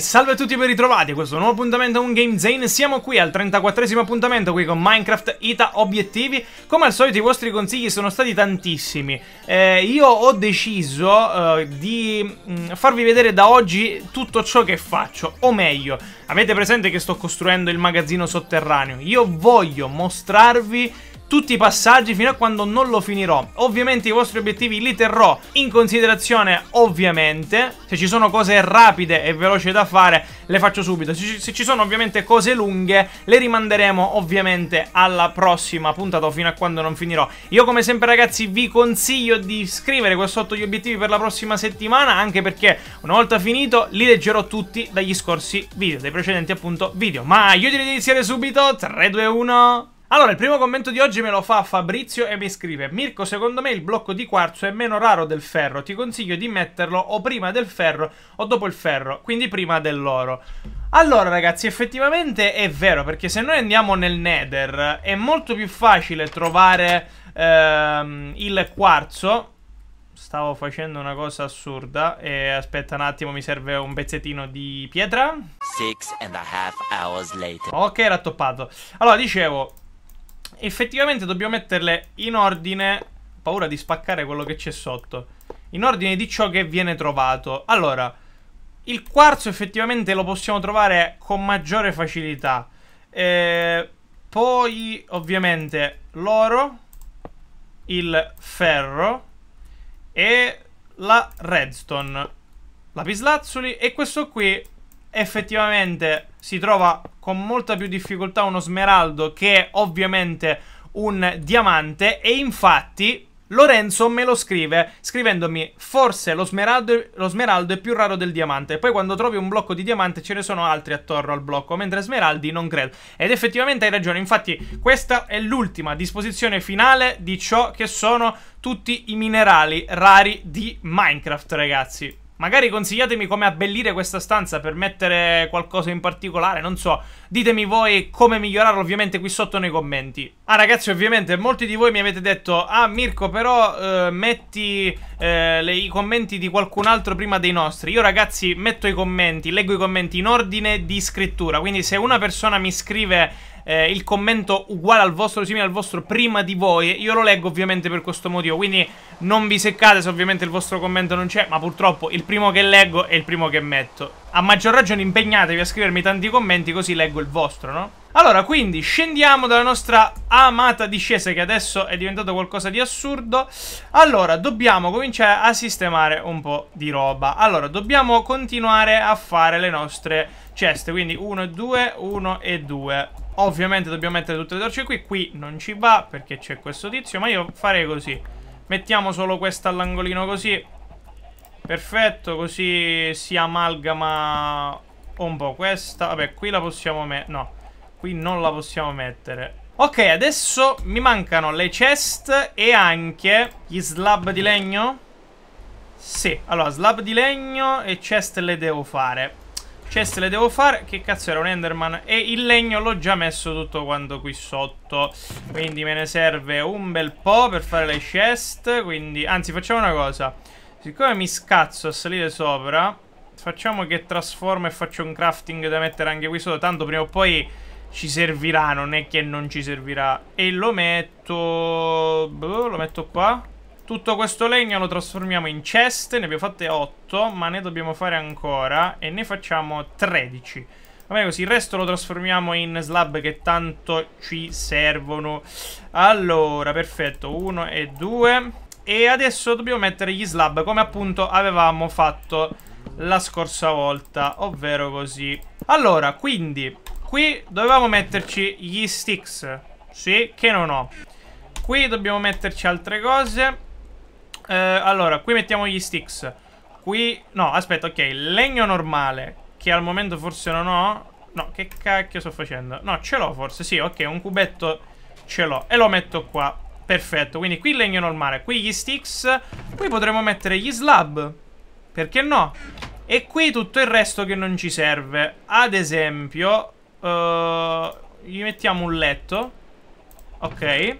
salve a tutti e ben ritrovati a questo nuovo appuntamento a un Game Zane Siamo qui al 34esimo appuntamento qui con Minecraft Ita Obiettivi Come al solito i vostri consigli sono stati tantissimi eh, Io ho deciso eh, di mh, mm, farvi vedere da oggi tutto ciò che faccio O meglio, avete presente che sto costruendo il magazzino sotterraneo Io voglio mostrarvi tutti i passaggi fino a quando non lo finirò. Ovviamente i vostri obiettivi li terrò in considerazione, ovviamente. Se ci sono cose rapide e veloci da fare, le faccio subito. Se ci, sono ovviamente cose lunghe, le rimanderemo ovviamente alla prossima puntata fino a quando non finirò. Io come sempre ragazzi vi consiglio di scrivere qua sotto gli obiettivi per la prossima settimana, anche perché una volta finito li leggerò tutti dagli scorsi video, dai precedenti appunto video. Ma io direi di iniziare subito, 3, 2, 1... Allora, il primo commento di oggi me lo fa Fabrizio e mi scrive: Mirko, secondo me il blocco di quarzo è meno raro del ferro. Ti consiglio di metterlo o prima del ferro o dopo il ferro, quindi prima dell'oro. Allora, ragazzi, effettivamente è vero, perché se noi andiamo nel Nether è molto più facile trovare ehm, il quarzo. Stavo facendo una cosa assurda e aspetta un attimo, mi serve un pezzettino di pietra. Ok, era toppato. Allora, dicevo, effettivamente dobbiamo metterle in ordine. paura di spaccare quello che c'è sotto. In ordine di ciò che viene trovato. Allora, il quarzo effettivamente lo possiamo trovare con maggiore facilità. Eh, poi, ovviamente, l'oro, il ferro e la redstone. Lapislazzuli e questo qui effettivamente si trova con molta più difficoltà uno smeraldo che ovviamente un diamante e infatti Lorenzo me lo scrive scrivendomi forse lo smeraldo, lo smeraldo, è più raro del diamante e poi quando trovi un blocco di diamante ce ne sono altri attorno al blocco mentre smeraldi non credo ed effettivamente hai ragione infatti questa è l'ultima disposizione finale di ciò che sono tutti i minerali rari di Minecraft ragazzi Magari consigliatemi come abbellire questa stanza per mettere qualcosa in particolare, non so. Ditemi voi come migliorarlo ovviamente qui sotto nei commenti. Ah ragazzi ovviamente molti di voi mi avete detto Ah Mirko però eh, metti eh, le, i commenti di qualcun altro prima dei nostri. Io ragazzi metto i commenti, leggo i commenti in ordine di scrittura. Quindi se una persona mi scrive eh, il commento uguale al vostro, simile al vostro, prima di voi. Io lo leggo ovviamente per questo motivo, quindi non vi seccate se ovviamente il vostro commento non c'è, ma purtroppo il primo che leggo è il primo che metto. A maggior ragione impegnatevi a scrivermi tanti commenti così leggo il vostro, no? Allora, quindi scendiamo dalla nostra amata discesa che adesso è diventato qualcosa di assurdo. Allora, dobbiamo cominciare a sistemare un po' di roba. Allora, dobbiamo continuare a fare le nostre ceste, quindi 1 e 2, 1 e 2. Ovviamente dobbiamo mettere tutte le torce qui, qui non ci va perché c'è questo tizio, ma io farei così. Mettiamo solo questa all'angolino così. Perfetto, così si amalgama un po' questa. Vabbè, qui la possiamo mettere... No, Qui non la possiamo mettere. Ok, adesso mi mancano le chest e anche gli slab di legno. Sì, allora slab di legno e chest le devo fare. Chest le devo fare, che cazzo era un enderman E il legno l'ho già messo tutto quanto qui sotto Quindi me ne serve un bel po' per fare le chest Quindi, anzi facciamo una cosa Siccome mi scazzo a salire sopra Facciamo che trasformo e faccio un crafting da mettere anche qui sotto Tanto prima o poi ci servirà, non è che non ci servirà. E lo metto... Boh, lo metto qua. Tutto questo legno lo trasformiamo in ceste, ne abbiamo fatte 8, ma ne dobbiamo fare ancora e ne facciamo 13. Va bene così, il resto lo trasformiamo in slab che tanto ci servono. Allora, perfetto, 1 e 2. E adesso dobbiamo mettere gli slab come appunto avevamo fatto la scorsa volta, ovvero così. Allora, quindi Qui dovevamo metterci gli sticks Sì, che non ho Qui dobbiamo metterci altre cose eh, Allora, qui mettiamo gli sticks Qui, no, aspetta, ok Legno normale Che al momento forse non ho No, che cacchio sto facendo No, ce l'ho forse, sì, ok, un cubetto ce l'ho E lo metto qua Perfetto, quindi qui legno normale, qui gli sticks Qui potremmo mettere gli slab Perché no? E qui tutto il resto che non ci serve Ad esempio eh, gli mettiamo un letto Ok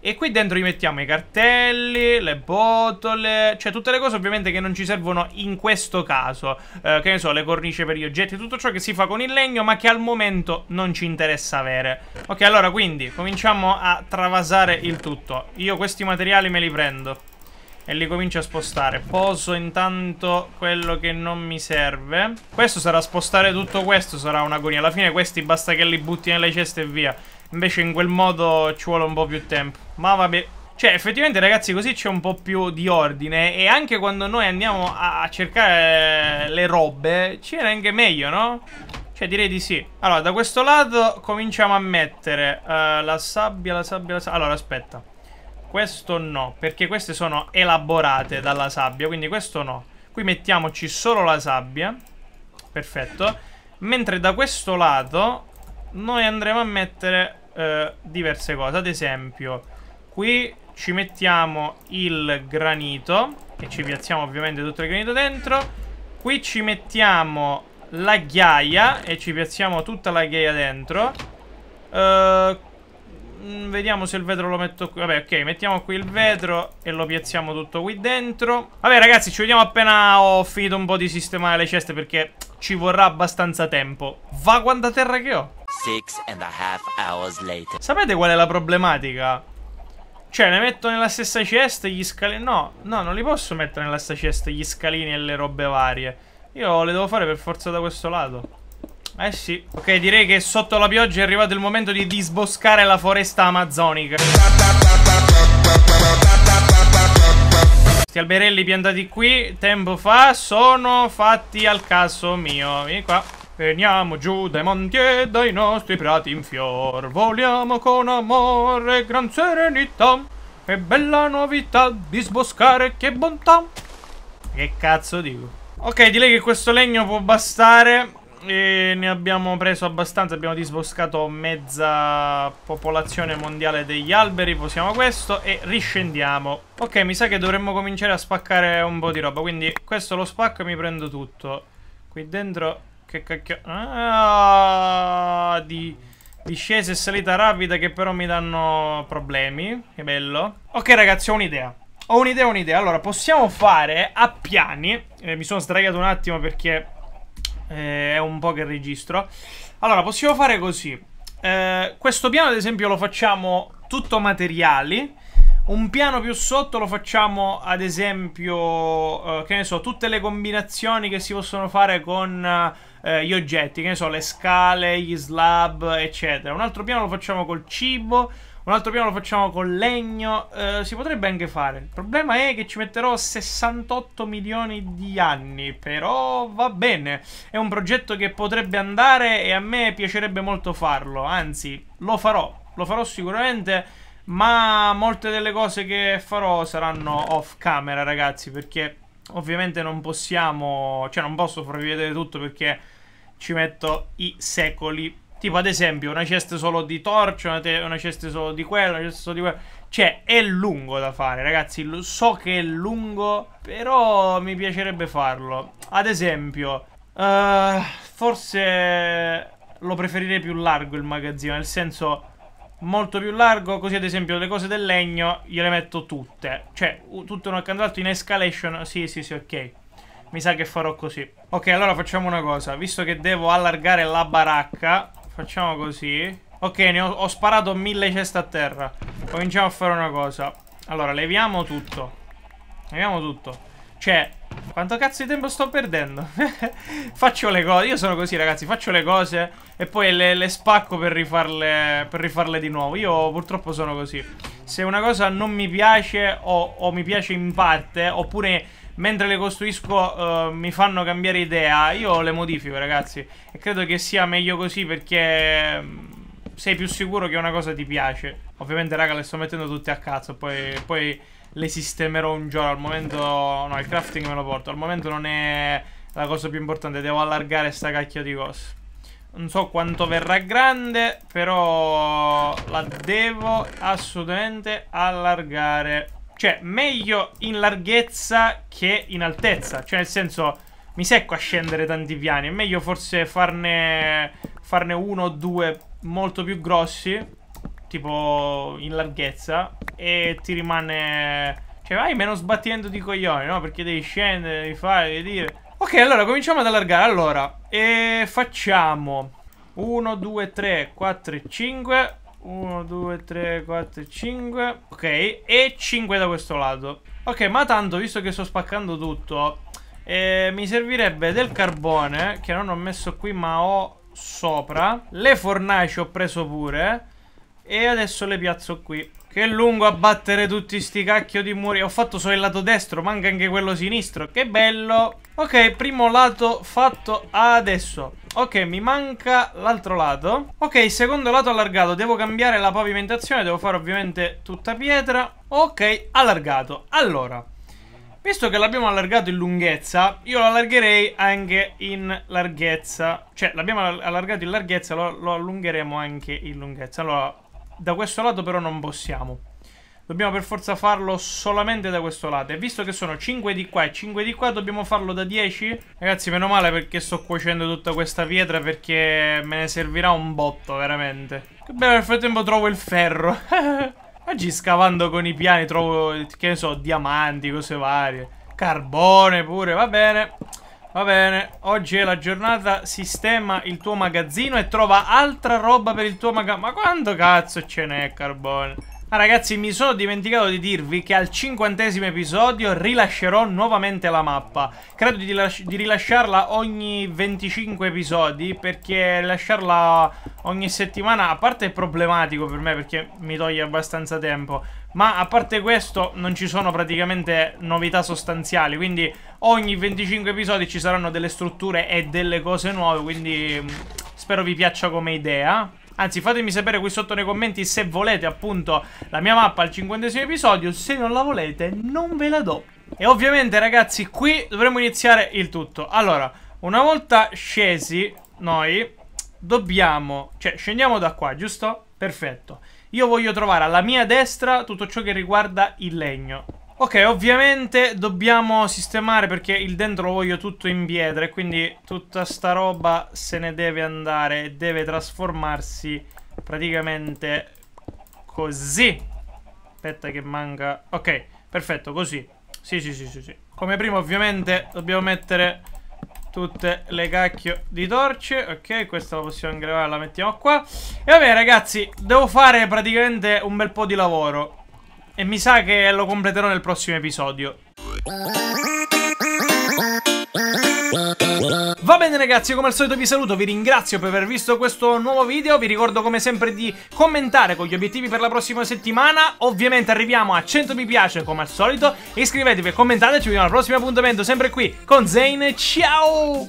E qui dentro gli mettiamo i cartelli Le botole Cioè tutte le cose ovviamente che non ci servono in questo caso uh, Che ne so, le cornici per gli oggetti Tutto ciò che si fa con il legno Ma che al momento non ci interessa avere Ok, allora quindi Cominciamo a travasare il tutto Io questi materiali me li prendo e li comincio a spostare Poso intanto quello che non mi serve Questo sarà spostare tutto questo Sarà un'agonia Alla fine questi basta che li butti nelle ceste e via Invece in quel modo ci vuole un po' più tempo Ma vabbè cioè, effettivamente, ragazzi, così c'è un po' più di ordine. E anche quando noi andiamo a cercare le robe, ci viene anche meglio, no? Cioè, direi di sì. Allora, da questo lato cominciamo a mettere uh, la sabbia, la sabbia, la sabbia. Allora, aspetta. Questo no, perché queste sono elaborate dalla sabbia, quindi questo no. Qui mettiamoci solo la sabbia. Perfetto. Mentre da questo lato noi andremo a mettere eh, diverse cose. Ad esempio, qui ci mettiamo il granito e ci piazziamo ovviamente tutto il granito dentro. Qui ci mettiamo la ghiaia e ci piazziamo tutta la ghiaia dentro. Uh, Mm, vediamo se il vetro lo metto qui Vabbè, ok, mettiamo qui il vetro E lo piazziamo tutto qui dentro Vabbè, ragazzi, ci vediamo appena ho finito un po' di sistemare le ceste Perché ci vorrà abbastanza tempo Va quanta terra che ho Sapete qual è la problematica? Cioè, ne metto nella stessa cesta gli scalini No, no, non li posso mettere nella stessa cesta gli scalini e le robe varie Io le devo fare per forza da questo lato eh sì. Ok, direi che sotto la pioggia è arrivato il momento di disboscare la foresta amazzonica. Questi alberelli piantati qui tempo fa sono fatti al caso mio. Vieni qua. Veniamo giù dai monti e dai nostri prati in fior. Voliamo con amore e gran serenità. E bella novità disboscare, che bontà. Che cazzo dico? Ok, direi che questo legno può bastare e ne abbiamo preso abbastanza, abbiamo disboscato mezza popolazione mondiale degli alberi, posiamo questo e riscendiamo. Ok, mi sa che dovremmo cominciare a spaccare un po' di roba, quindi questo lo spacco e mi prendo tutto. Qui dentro, che cacchio... Ah, di... Discesa e salita rapida che però mi danno problemi. Che bello. Ok ragazzi, ho un'idea. Ho un'idea, ho un'idea. Allora, possiamo fare a piani. Eh, mi sono sdraiato un attimo perché eh, è un po' che registro. Allora, possiamo fare così. Eh, questo piano, ad esempio, lo facciamo tutto materiali. Un piano più sotto lo facciamo, ad esempio, eh, che ne so, tutte le combinazioni che si possono fare con eh, gli oggetti, che ne so, le scale, gli slab, eccetera. Un altro piano lo facciamo col cibo un altro piano lo facciamo con legno. Eh, si potrebbe anche fare. Il problema è che ci metterò 68 milioni di anni. Però va bene. È un progetto che potrebbe andare e a me piacerebbe molto farlo. Anzi, lo farò. Lo farò sicuramente. Ma molte delle cose che farò saranno off camera, ragazzi. Perché ovviamente non possiamo... Cioè, non posso farvi vedere tutto perché ci metto i secoli Tipo ad esempio una cesta solo di torce, una, una, chest solo di quella, una cesta solo di quella. Cioè è lungo da fare ragazzi, so che è lungo, però mi piacerebbe farlo. Ad esempio, uh, forse lo preferirei più largo il magazzino, nel senso molto più largo, così ad esempio le cose del legno gliele metto tutte. Cioè, tutte uno accanto all'altro in escalation. Sì, sì, sì, ok. Mi sa che farò così. Ok, allora facciamo una cosa. Visto che devo allargare la baracca, Facciamo così. Ok, ne ho, ho sparato mille ceste a terra. Cominciamo a fare una cosa. Allora, leviamo tutto. Leviamo tutto. Cioè, quanto cazzo di tempo sto perdendo? faccio le cose, io sono così ragazzi, faccio le cose e poi le, le spacco per rifarle, per rifarle, di nuovo. Io purtroppo sono così. Se una cosa non mi piace o, o mi piace in parte, oppure mentre le costruisco uh, mi fanno cambiare idea. Io le modifico, ragazzi. E credo che sia meglio così perché mm, sei più sicuro che una cosa ti piace. Ovviamente, raga, le sto mettendo tutte a cazzo. Poi, poi le sistemerò un giorno. Al momento, no, il crafting me lo porto. Al momento non è la cosa più importante. Devo allargare sta cacchio di cose. Non so quanto verrà grande, però la devo assolutamente allargare. Cioè, meglio in larghezza che in altezza. Cioè, nel senso, mi secco a scendere tanti piani. È meglio forse farne, farne uno o due molto più grossi. Tipo in larghezza. E ti rimane... Cioè, vai meno sbattimento di coglioni, no? Perché devi scendere, devi fare, devi dire... Ok, allora, cominciamo ad allargare. Allora, e facciamo... 1, 2, 3, 4 e 5 1, 2, 3, 4, 5 Ok, e 5 da questo lato Ok, ma tanto, visto che sto spaccando tutto eh, Mi servirebbe del carbone Che non ho messo qui, ma ho sopra Le fornaci ho preso pure E adesso le piazzo qui che lungo abbattere tutti sti cacchio di muri. Ho fatto solo il lato destro, manca anche quello sinistro. Che bello. Ok, primo lato fatto adesso. Ok, mi manca l'altro lato. Ok, secondo lato allargato. Devo cambiare la pavimentazione. Devo fare ovviamente tutta pietra. Ok, allargato. Allora, visto che l'abbiamo allargato in lunghezza, io lo allargherei anche in larghezza. Cioè, l'abbiamo allargato in larghezza, lo, lo allungheremo anche in lunghezza. Allora, da questo lato però non possiamo. Dobbiamo per forza farlo solamente da questo lato E visto che sono 5 di qua e 5 di qua Dobbiamo farlo da 10 Ragazzi meno male perché sto cuocendo tutta questa pietra Perché me ne servirà un botto veramente Che bello nel frattempo trovo il ferro Oggi scavando con i piani trovo Che ne so diamanti cose varie Carbone pure va bene Va bene, oggi è la giornata, sistema il tuo magazzino e trova altra roba per il tuo magazzino. Ma quanto cazzo ce n'è carbone? Ah, ragazzi, mi sono dimenticato di dirvi che al cinquantesimo episodio rilascerò nuovamente la mappa. Credo di, di rilasciarla ogni 25 episodi, perché rilasciarla ogni settimana, a parte è problematico per me, perché mi toglie abbastanza tempo, ma a parte questo non ci sono praticamente novità sostanziali, quindi ogni 25 episodi ci saranno delle strutture e delle cose nuove, quindi mm, spero vi piaccia come idea. Anzi fatemi sapere qui sotto nei commenti se volete appunto la mia mappa al cinquantesimo episodio Se non la volete non ve la do E ovviamente ragazzi qui dovremmo iniziare il tutto Allora una volta scesi noi dobbiamo Cioè scendiamo da qua giusto? Perfetto io voglio trovare alla mia destra tutto ciò che riguarda il legno Ok, ovviamente dobbiamo sistemare perché il dentro lo voglio tutto in pietra e quindi tutta sta roba se ne deve andare e deve trasformarsi praticamente così. Aspetta che manca... Ok, perfetto, così. Sì, sì, sì, sì, sì. Come prima ovviamente dobbiamo mettere tutte le cacchio di torce Ok, questa la possiamo ingravare, la mettiamo qua E vabbè ragazzi, devo fare praticamente un bel po' di lavoro e mi sa che lo completerò nel prossimo episodio. Va bene ragazzi, come al solito vi saluto, vi ringrazio per aver visto questo nuovo video, vi ricordo come sempre di commentare con gli obiettivi per la prossima settimana, ovviamente arriviamo a 100 mi piace come al solito, iscrivetevi e commentate, ci vediamo al prossimo appuntamento sempre qui con Zane, ciao!